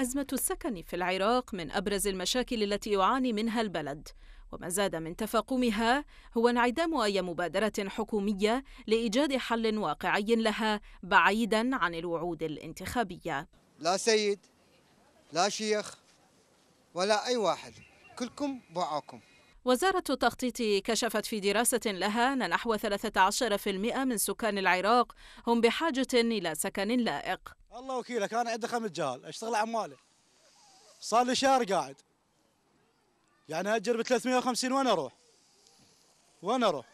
أزمة السكن في العراق من أبرز المشاكل التي يعاني منها البلد وما زاد من تفاقمها هو انعدام أي مبادرة حكومية لإيجاد حل واقعي لها بعيدا عن الوعود الانتخابية لا سيد لا شيخ ولا أي واحد كلكم بعاكم وزارة التخطيط كشفت في دراسة لها أن نحو 13% من سكان العراق هم بحاجة إلى سكن لائق الله وكيلك انا عندي خمس جهال اشتغل عمالي صار لي شهر قاعد يعني اجر ب 350 وين اروح؟ وين اروح؟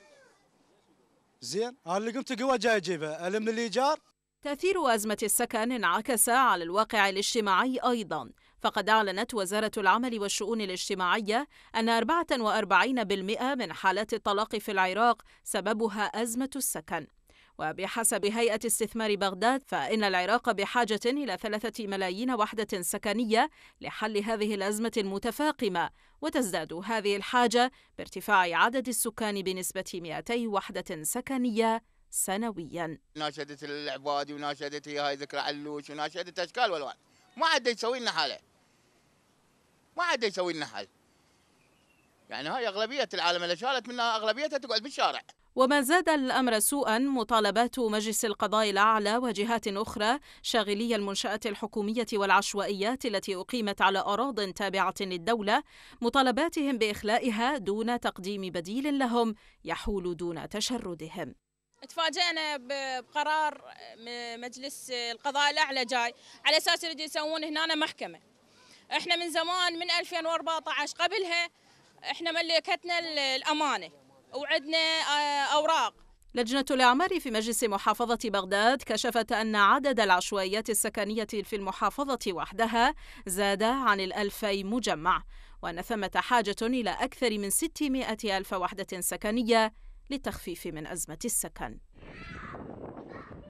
زين انا اللي قمت قوه جاي اجيبها الم الايجار تأثير أزمة السكن انعكس على الواقع الاجتماعي أيضاً، فقد أعلنت وزارة العمل والشؤون الاجتماعية أن 44% من حالات الطلاق في العراق سببها أزمة السكن، وبحسب هيئة استثمار بغداد فإن العراق بحاجة إلى ثلاثة ملايين وحدة سكنية لحل هذه الأزمة المتفاقمة وتزداد هذه الحاجة بارتفاع عدد السكان بنسبة 200 وحدة سكنية سنويا ناشدة العبادي وناشدة هاي ذكرى علوش وناشدة أشكال والوان ما عاد يسوي لنا حاله ما عاد يسوي لنا حل يعني هاي أغلبية العالم اللي شالت منها أغلبيتها تقعد بالشارع وما زاد الأمر سوءا مطالبات مجلس القضاء الأعلى وجهات أخرى شاغلي المنشآت الحكومية والعشوائيات التي أقيمت على أراض تابعة للدولة مطالباتهم بإخلائها دون تقديم بديل لهم يحول دون تشردهم تفاجئنا بقرار مجلس القضاء الأعلى جاي على أساس يريدوا يسوون هنا محكمة احنا من زمان من 2014 قبلها احنا ملكتنا الأمانة وعندنا آه، أوراق لجنة الأعمال في مجلس محافظة بغداد كشفت أن عدد العشوائيات السكنية في المحافظة وحدها زاد عن الألفي مجمع وأن ثمة حاجة إلى أكثر من 600 ألف وحدة سكنية للتخفيف من أزمة السكن